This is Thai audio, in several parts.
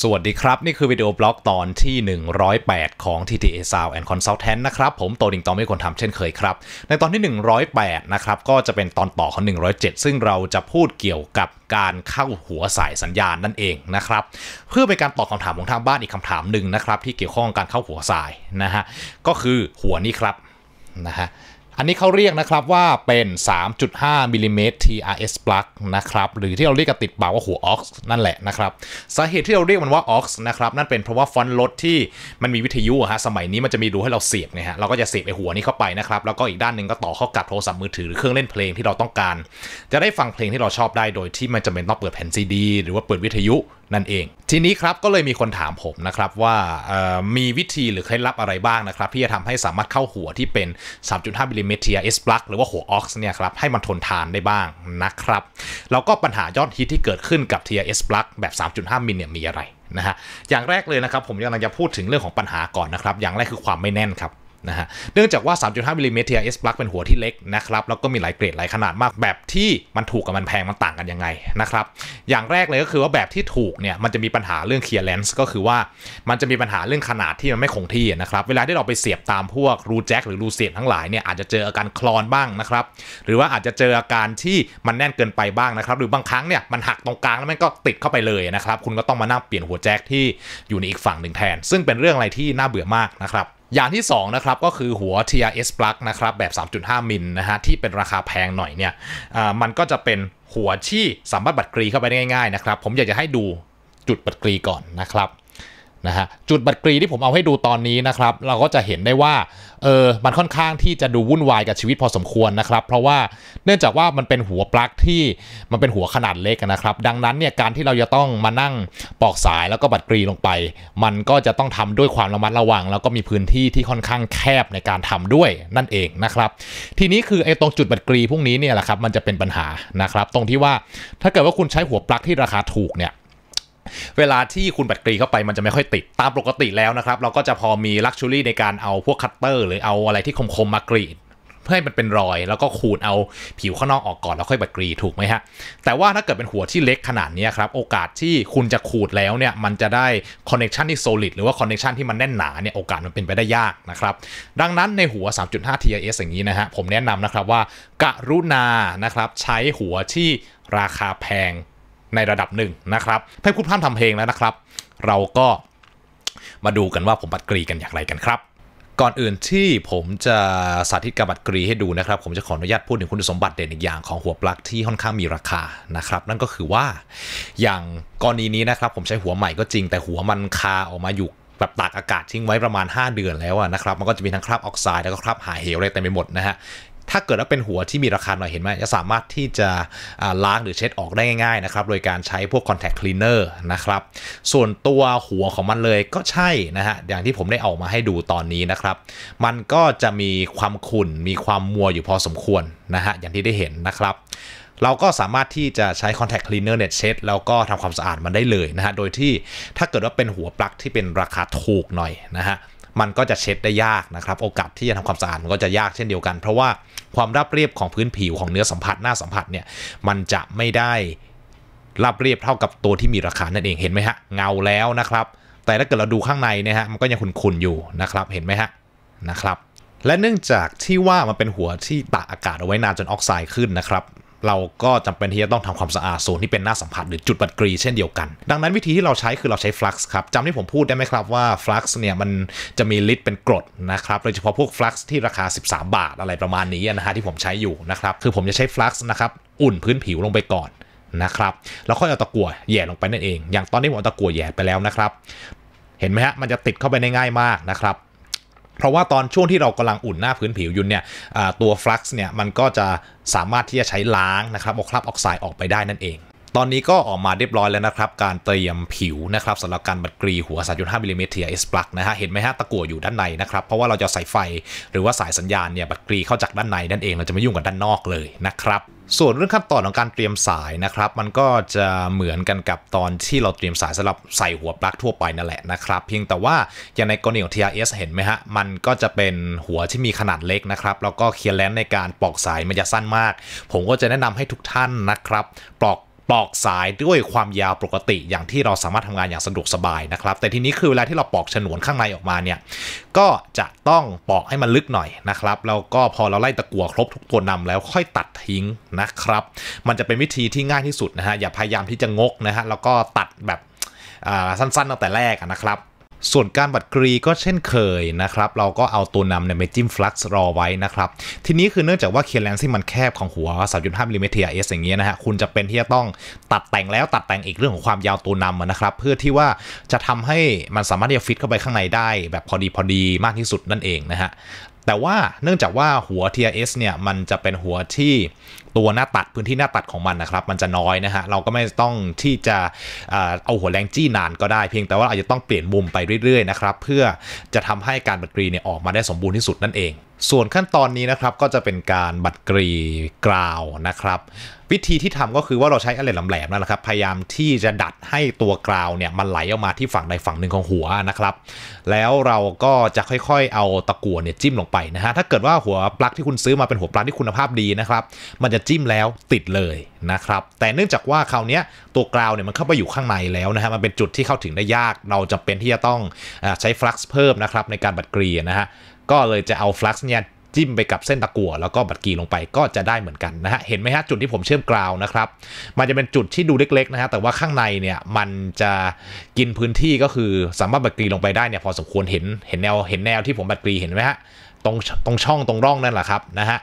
สวัสดีครับนี่คือวิดีโอบล็อกตอนที่ 108 ของ TTA Sound and Consultant นะครับผมโตดิ่งตอมไม่ควรทำเช่นเคยครับ ในตอนที่ 108นะครับก็จะเป็นตอนต่อของ 107 ซึ่งเราจะพูดเกี่ยวกับการเข้าหัวสายสัญญาณนั่นเองนะครับเพื่อเป็นการตอบคำถามของทางบ้านอีกคำถามหนึ่งนะครับ ที่เกี่ยวข้องการเข้าหัวสายนะฮะก็คือหัวนี้ครับนะฮะอันนี้เขาเรียกนะครับว่าเป็น 3.5มิลิเมตร TRS plug นะครับ หรือที่เราเรียกกันติดปากว่าหัวออกซ์นั่นแหละนะครับสาเหตุที่เราเรียกมันว่าออกซ์นะครับนั่นเป็นเพราะว่าฟอนต์รถที่มันมีวิทยุฮะ สมัยนี้มันจะมีรูให้เราเสียบนะฮะ เราก็จะเสียบไอหัวนี้เข้าไปนะครับ แล้วก็อีกด้านหนึ่งก็ต่อเข้ากับโทรศัพท์มือถือหรือเครื่องเล่นเพลงที่เราต้องการ จะได้ฟังเพลงที่เราชอบได้ โดยที่มันจะเป็นต้องเปิดแผ่นซีดีหรือว่าเปิดวิทยุนั่นเอง ทีนี้ครับก็เลยมีคนถามผมนะครับว่ามีวิธีหรือเคล็ดลับอะไรบ้างนะครับที่จะทำให้สามารถเข้าหัวที่เป็น 3.5มิลิเมตร TRS plug หรือว่าหัวออกซ์เนี่ยครับให้มันทนทานได้บ้างนะครับแล้วก็ปัญหายอดฮิตที่เกิดขึ้นกับ TRS plug แบบ 3.5 มิลเนี่ยมีอะไรนะฮะอย่างแรกเลยนะครับผมกำลังจะพูดถึงเรื่องของปัญหาก่อนนะครับอย่างแรกคือความไม่แน่นครับนะฮะเนื่องจากว่า 3.5มิลลิเมตรเอ s p l u กเป็นหัวที่เล็กนะครับ แล้วก็มีหลาย เกรดหลายขนาดมาก แบบที่มันถูกกับมันแพงมันต่างกันยังไงนะครับ อย่างแรกเลยก็คือว่าแบบที่ถูกเนี่ย มันจะมีปัญหาเรื่องเคลียร์เลนส์ก็คือว่า มันจะมีปัญหาเรื่องขนาดที่มันไม่คงที่นะครับ เวลาที่เราไปเสียบตามพวกรูแจ็คหรือรูเสียบทั้งหลายเนี่ย อาจจะเจออาการคลอนบ้างนะครับ หรือว่าอาจจะเจออาการที่มันแน่นเกินไปบ้างนะครับ หรือบางครั้งเนี่ย มันหักตรงกลางแล้วมันก็ติดเข้าไปเลยนะครับ คุณก็ต้องมานั่งเปลี่ยนหัวแจ็คที่อยู่ในอีกฝั่งหนึ่งแทนซึ่งเป็นเรื่องอะไรที่น่าเบื่อมากนะครับอย่างที่ 2 นะครับ ก็คือหัว TRS plug นะครับ แบบ 3.5 มิลนะฮะที่เป็นราคาแพงหน่อยเนี่ยมันก็จะเป็นหัวที่สามารถบัดกรีเข้าไปได้ง่ายๆนะครับ ผมอยากจะให้ดูจุดบัดกรีก่อนนะครับนะฮะจุดบัตรกรีที่ผมเอาให้ดูตอนนี้นะครับ เราก็จะเห็นได้ว่าเออมันค่อนข้างที่จะดูวุ่นวายกับชีวิตพอสมควรนะครับ เพราะว่าเนื่องจากว่ามันเป็นหัวปลั๊กที่มันเป็นหัวขนาดเล็กนะครับดังนั้นเนี่ยการที่เราจะต้องมานั่งปอกสายแล้วก็บัตรกรีลงไป มันก็จะต้องทำด้วยความระมัดระวัง แล้วก็มีพื้นที่ที่ค่อนข้างแคบในการทำด้วยนั่นเองนะครับทีนี้คือไอ้ตรงจุดบัตรกรีพวกนี้เนี่ยแหละครับมันจะเป็นปัญหานะครับตรงที่ว่าถ้าเกิดว่าคุณใช้หัวปลั๊กที่ราคาถูกเนี่ยเวลาที่คุณบัตกรีเข้าไปมันจะไม่ค่อยติดตามปกติแล้วนะครับ เราก็จะพอมีลักชัวรี่ในการเอาพวกคัตเตอร์หรือเอาอะไรที่คมๆมมากรีดพื่อให้มันเป็นรอย แล้วก็ขูดเอาผิวข้างนอกออกก่อนแล้วค่อยบัดกรีถูกไหมฮะ แต่ว่าถ้าเกิดเป็นหัวที่เล็กขนาดนี้ครับ โอกาสที่คุณจะขูดแล้วเนี่ยมันจะได้คอนเนคชันที่โซลิดหรือว่าคอนเนคชันที่มันแน่นหนาเนี่ยโอกาสมันเป็นไปได้ยากนะครับดังนั้นในหัว 3.5 TIS อย่างนี้นะฮะผมแนะนำนะครับว่ากรุณานะครับใช้หัวที่ราคาแพงในระดับหนึ่งนะครับไม่พูดพร่ำทำเพลงแล้วนะครับ เราก็มาดูกันว่าผมบัตรกรีกันอย่างไรกันครับ ก่อนอื่นที่ผมจะสาธิตการบัตรกรีให้ดูนะครับผมจะขออนุญาตพูดถึงคุณสมบัติเด่นอีกอย่างของหัวปลั๊กที่ค่อนข้างมีราคานะครับ นั่นก็คือว่าอย่างกรณีนี้นะครับ ผมใช้หัวใหม่ก็จริงแต่หัวมันคาออกมาอยู่แบบตากอากาศทิ้งไว้ประมาณ 5 เดือนแล้วนะครับ มันก็จะมีทั้งคราบออกไซด์แล้วก็คราบหายเหวอะไรเต็มไปหมดนะฮะถ้าเกิดว่าเป็นหัวที่มีราคาหน่อยเห็นไหมจะสามารถที่จะล้างหรือเช็ดออกได้ง่ายๆนะครับ โดยการใช้พวกคอนแทคคลีเนอร์นะครับ ส่วนตัวหัวของมันเลยก็ใช่ นะฮะอย่างที่ผมได้ออกมาให้ดูตอนนี้นะครับ มันก็จะมีความขุ่น มีความมัวอยู่พอสมควร นะฮะอย่างที่ได้เห็นนะครับ เราก็สามารถที่จะใช้คอนแทคคลีเนอร์เนี่ยเช็ดแล้วก็ทำความสะอาดมันได้เลยนะฮะโดยที่ถ้าเกิดว่าเป็นหัวปลั๊กที่เป็นราคาถูกหน่อยนะฮะมันก็จะเช็ดได้ยากนะครับ โอกาสที่จะทำความสะอาดมันก็จะยากเช่นเดียวกัน เพราะว่าความราบเรียบของพื้นผิว ของเนื้อสัมผัสหน้าสัมผัสเนี่ยมันจะไม่ได้ราบเรียบเท่ากับตัวที่มีราคานั่นเองเห็นไหมฮะเงาแล้วนะครับ แต่ถ้าเกิดเราดูข้างในเนี่ยฮะมันก็ยังขุ่นๆอยู่นะครับเห็นไหมฮะนะครับ และเนื่องจากที่ว่ามันเป็นหัวที่ตากอากาศเอาไว้นานจนออกไซด์ขึ้นนะครับเราก็จำเป็นที่จะต้องทำความสะอาดโซนที่เป็นหน้าสัมผัสหรือจุดบัดกรีเช่นเดียวกัน ดังนั้นวิธีที่เราใช้คือเราใช้ฟลักซ์ครับจำที่ผมพูดได้ไหมครับว่าฟลักซ์เนี่ยมันจะมีลิตรเป็นกรดนะครับโดยเฉพาะพวกฟลักซ์ที่ราคา 13 บาทอะไรประมาณนี้นะฮะที่ผมใช้อยู่นะครับ คือผมจะใช้ฟลักซ์นะครับ อุ่นพื้นผิวลงไปก่อนนะครับแล้วค่อยเอาตะกั่วแย่ลงไปนั่นเอง อย่างตอนนี้ผมเอาตะกั่วแย่ไปแล้วนะครับ เห็นไหมฮะมันจะติดเข้าไปได้ง่ายมากนะครับเพราะว่าตอนช่วงที่เรากำลังอุ่นหน้าพื้นผิวยุ่นเนี่ยตัวฟลักซ์เนี่ยมันก็จะสามารถที่จะใช้ล้างนะครับเอาคราบออกไซด์ออกไปได้นั่นเองตอนนี้ก็ออกมาเรียบร้อยแล้วนะครับการเตรียมผิวนะครับสำหรับการบัดกรีหัว3.5มิลลิเมตรเทียเอสปลักนะฮะเห็นไหมฮะตะกั่วอยู่ด้านในนะครับเพราะว่าเราจะใส่ไฟ หรือว่าสายสัญญาณเนี่ยบัดกรีเข้าจากด้านในนั่นเองเราจะไม่ยุ่งกับด้านนอกเลยนะครับส่วนเรื่องขั้นตอนของการเตรียมสายนะครับ มันก็จะเหมือนกันกับตอนที่เราเตรียมสายสำหรับใส่หัวปลั๊กทั่วไปนั่นแหละนะครับเพียงแต่ว่าอย่างในกรณีของ TRS เห็นไหมฮะมันก็จะเป็นหัวที่มีขนาดเล็กนะครับแล้วก็เคียร์แลนในการปลอกสายมันจะสั้นมาก ผมก็จะแนะนำให้ทุกท่านนะครับปลอกปลอกสายด้วยความยาวปกติอย่างที่เราสามารถทำงานอย่างสะดวกสบายนะครับ แต่ทีนี้คือ เวลา ที่เราปลอกฉนวนข้างในออกมาเนี่ย ก็จะต้องปลอกให้มันลึกหน่อยนะครับ แล้วก็พอเราไล่ตะกั่วครบทุกตัวนำแล้วค่อยตัดทิ้งนะครับ มันจะเป็นวิธีที่ง่ายที่สุดนะฮะอย่าพยายามที่จะงกนะฮะแล้วก็ตัดแบบสั้น ๆตั้งแต่แรกนะครับส่วนการบัดกรีก็เช่นเคยนะครับ เราก็เอาตัวนำเนี่ยไปจิ้มฟลักซ์รอไว้นะครับ ทีนี้คือเนื่องจากว่าเคลแลนซ์ที่มันแคบของหัว3.5มิลิเมตร TRS อย่างเงี้ยนะฮะคุณจะเป็นที่จะต้องตัดแต่งแล้วตัดแต่งอีกเรื่องของความยาวตัวนำนะครับ เพื่อที่ว่าจะทำให้มันสามารถที่จะฟิตเข้าไปข้างในได้แบบพอดีพอดีมากที่สุดนั่นเองนะฮะแต่ว่าเนื่องจากว่าหัว TRS เนี่ยมันจะเป็นหัวที่ตัวหน้าตัดพื้นที่หน้าตัดของมันนะครับ มันจะน้อยนะฮะเราก็ไม่ต้องที่จะเอาหัวแรงจี้นานก็ได้เพียงแต่ว่าอาจจะต้องเปลี่ยนมุมไปเรื่อยๆนะครับเพื่อจะทำให้การบัดกรีเนี่ยออกมาได้สมบูรณ์ที่สุดนั่นเอง ส่วนขั้นตอนนี้นะครับก็จะเป็นการบัดกรีกราวนะครับ วิธีที่ทำก็คือว่าเราใช้อะไรแหลมๆนั่นแหละครับ พยายามที่จะดัดให้ตัวกราวเนี่ยมันไหลออกมาที่ฝั่งใดฝั่งหนึ่งของหัวนะครับแล้วเราก็จะค่อยๆ เอาตะกั่วเนี่ยจิ้มลงไปนะฮะถ้าเกิดว่าหัวปลั๊กที่คุณซื้อมาเป็นหัวปลั๊กที่คุณภาพดีนะครับมันจะจิ้มแล้วติดเลยนะครับแต่เนื่องจากว่าคราวนี้ตัวกราวเนี่ยมันเข้าไปอยู่ข้างในแล้วนะฮะมันเป็นจุดที่เข้าถึงได้ยากเราจะเป็นที่จะต้องใช้ฟลักซ์เพิ่มนะครับในการบัดกรีนะฮะก็เลยจะเอาฟลักซ์เนี่ยจิ้มไปกับเส้นตะกั่วแล้วก็บัดกรีลงไปก็จะได้เหมือนกันนะฮะเห็นไหมฮะจุดที่ผมเชื่อมกราวนะครับมันจะเป็นจุดที่ดูเล็กๆนะฮะแต่ว่าข้างในเนี่ยมันจะกินพื้นที่ก็คือสามารถบัดกรีลงไปได้เนี่ยพอสมควรเห็นเห็นแนวเห็นแนวที่ผมบัดกรีเห็นไหมฮะตรงตรงช่องตรงร่องนั่นแหละครับนะฮะ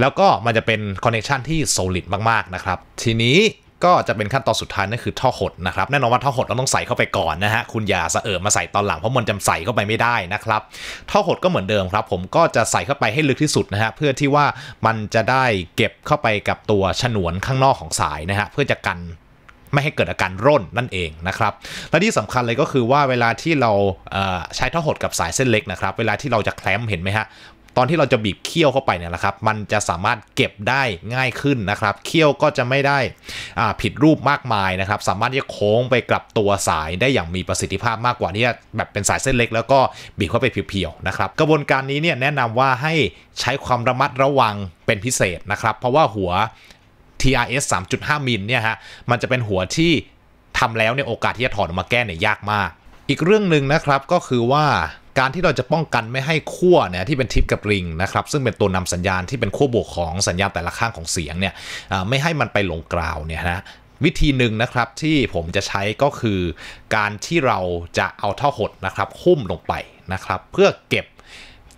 แล้วก็มันจะเป็นคอนเนคชันที่ solid มากๆนะครับทีนี้ก็จะเป็นขั้นตอนสุดท้ายนั่นคือท่อหดนะครับแน่นอนว่าท่อหดเราต้องใส่เข้าไปก่อนนะฮะคุณอย่าเสเอิบมาใส่ตอนหลังเพราะมันจะาใส่เข้าไปไม่ได้นะครับท่อหดก็เหมือนเดิมครับผมก็จะใส่เข้าไปให้ลึกที่สุดนะฮะเพื่อที่ว่ามันจะได้เก็บเข้าไปกับตัวฉนวนข้างนอกของสายนะฮะเพื่อจะกันไม่ให้เกิดอาการร่นนั่นเองนะครับและที่สำคัญเลยก็คือว่าเวลาที่เราใช้ท่อหดกับสายเส้นเล็กนะครับ เวลาที่เราจะแคลมเห็นไหมฮะตอนที่เราจะบีบเคี่ยวเข้าไปเนี่ยแหละครับ มันจะสามารถเก็บได้ง่ายขึ้นนะครับ เคี่ยวก็จะไม่ได้ผิดรูปมากมายนะครับ สามารถที่จะโค้งไปกลับตัวสายได้อย่างมีประสิทธิภาพมากกว่าที่จะแบบเป็นสายเส้นเล็กแล้วก็บีบเข้าไปเพียวๆนะครับ กระบวนการนี้เนี่ยแนะนำว่าให้ใช้ความระมัดระวังเป็นพิเศษนะครับ เพราะว่าหัว TRS 3.5มิลเนี่ยฮะ มันจะเป็นหัวที่ทำแล้วเนี่ยโอกาสที่จะถอดออกมาแก้เนี่ยยากมาก อีกเรื่องหนึ่งนะครับก็คือว่าการที่เราจะป้องกันไม่ให้ขั้วเนี่ยที่เป็นทิปกับริงนะครับซึ่งเป็นตัวนำสัญญาณที่เป็นขั้วบวกของสัญญาณแต่ละข้างของเสียงเนี่ยไม่ให้มันไปหลงก่าวเนี่ยนะวิธีหนึ่งนะครับที่ผมจะใช้ก็คือการที่เราจะเอาท่อหดนะครับคุ้มลงไปนะครับ เพื่อเก็บ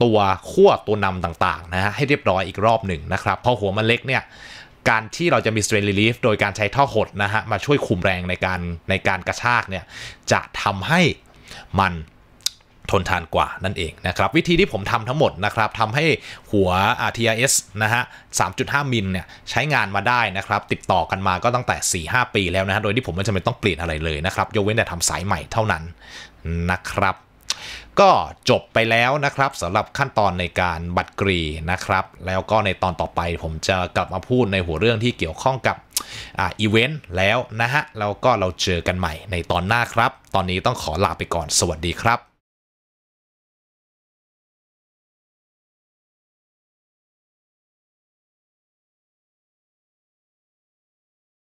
ตัวขั้วตัวนำต่าง ๆ นะฮะให้เรียบร้อยอีกรอบหนึ่งนะครับพอหัวมันเล็กเนี่ยการที่เราจะมี strain relief โดยการใช้ท่อหดนะฮะมาช่วยคุมแรงในการในการกระชากเนี่ยจะทำให้มันทนทานกว่านั่นเองนะครับ วิธีที่ผมทำทั้งหมดนะครับทำให้หัว RTIS นะฮะ3.5มิลเนี่ยใช้งานมาได้นะครับ ติดต่อกันมาก็ตั้งแต่ 4-5 ปีแล้วนะฮะโดยที่ผมไม่จำเป็นต้องเปลี่ยนอะไรเลยนะครับยกเว้นแต่ทำสายใหม่เท่านั้นนะครับ ก็จบไปแล้วนะครับสำหรับขั้นตอนในการบัตรกรีนะครับ แล้วก็ในตอนต่อไปผมจะกลับมาพูดในหัวเรื่องที่เกี่ยวข้องกับอีเวนต์แล้วนะฮะแล้วก็เราเจอกันใหม่ในตอนหน้าครับ ตอนนี้ต้องขอลาไปก่อนสวัสดีครับ